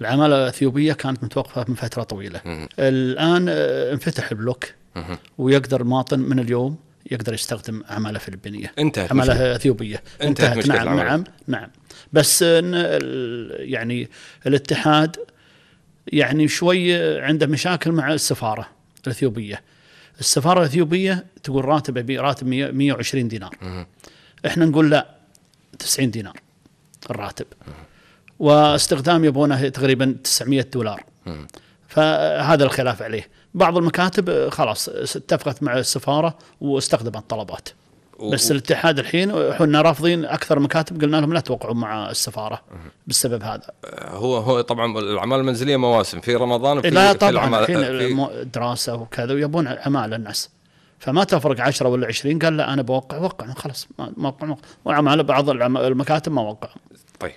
العماله الاثيوبيه كانت متوقفه من فتره طويله الان آه، انفتح البلوك ويقدر المواطن من اليوم يقدر يستخدم عماله فلبينيه انتهت عماله اثيوبيه انتهت, انتهت نعم نعم نعم بس آه، يعني الاتحاد يعني شوي آه، عنده مشاكل مع السفاره الاثيوبيه السفاره الاثيوبيه تقول راتب ابي راتب 120 دينار احنا نقول لا 90 دينار الراتب واستخدام يبغونه تقريبا 900 دولار فهذا الخلاف عليه بعض المكاتب خلاص اتفقت مع السفاره واستخدمت الطلبات و... بس الاتحاد الحين احنا رافضين اكثر مكاتب قلنا لهم لا توقعوا مع السفاره بالسبب هذا هو هو طبعا الاعمال المنزليه مواسم في رمضان وفي لا طبعا في العمال الحين في... دراسه وكذا ويبون عماله الناس فما تفرق 10 ولا 20 قال لا انا بوقع وقع خلاص ما وقع وقع وعماله بعض المكاتب ما وقع طيب